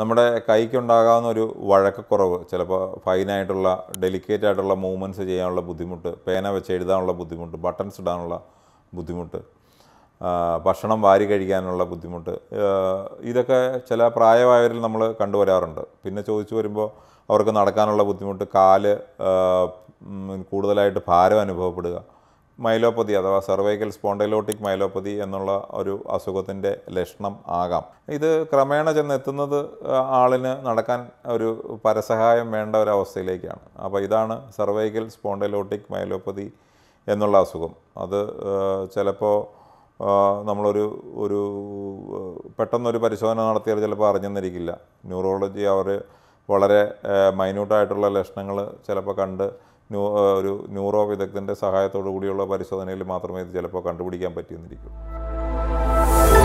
നമ്മുടെ കൈക്കുണ്ടാകാവുന്ന ഒരു വഴക്കക്കുറവ് ചിലപ്പോൾ ഫൈനായിട്ടുള്ള ഡെലിക്കേറ്റ് ആയിട്ടുള്ള മൂവ്മെൻറ്റ്സ് ചെയ്യാനുള്ള ബുദ്ധിമുട്ട് പേന വെച്ച് എഴുതാനുള്ള ബുദ്ധിമുട്ട് ബട്ടൺസ് ഇടാനുള്ള ബുദ്ധിമുട്ട് ഭക്ഷണം വാരി കഴിക്കാനുള്ള ബുദ്ധിമുട്ട് ഇതൊക്കെ ചില പ്രായമായവരിൽ നമ്മൾ കണ്ടുവരാറുണ്ട് പിന്നെ ചോദിച്ചു വരുമ്പോൾ അവർക്ക് നടക്കാനുള്ള ബുദ്ധിമുട്ട് കാല് കൂടുതലായിട്ട് ഭാരം അനുഭവപ്പെടുക മൈലോപ്പതി അഥവാ സർവൈക്കൽ സ്പോണ്ടൈലോട്ടിക് മൈലോപ്പതി എന്നുള്ള ഒരു അസുഖത്തിൻ്റെ ലക്ഷണം ആകാം ഇത് ക്രമേണ ചെന്നെത്തുന്നത് ആളിന് നടക്കാൻ ഒരു പരസഹായം വേണ്ട ഒരവസ്ഥയിലേക്കാണ് അപ്പോൾ ഇതാണ് സർവൈക്കൽ സ്പോണ്ടൈലോട്ടിക് മൈലോപ്പതി എന്നുള്ള അസുഖം അത് ചിലപ്പോൾ നമ്മളൊരു ഒരു പെട്ടെന്നൊരു പരിശോധന നടത്തിയാൽ ചിലപ്പോൾ അറിഞ്ഞെന്നിരിക്കില്ല ന്യൂറോളജി അവർ വളരെ മൈന്യൂട്ടായിട്ടുള്ള ലക്ഷണങ്ങൾ ചിലപ്പോൾ കണ്ട് ഒരു ന്യൂറോ വിദഗ്ധൻ്റെ സഹായത്തോടു കൂടിയുള്ള പരിശോധനയിൽ മാത്രമേ ഇത് ചിലപ്പോൾ കണ്ടുപിടിക്കാൻ പറ്റിയെന്നിരിക്കൂ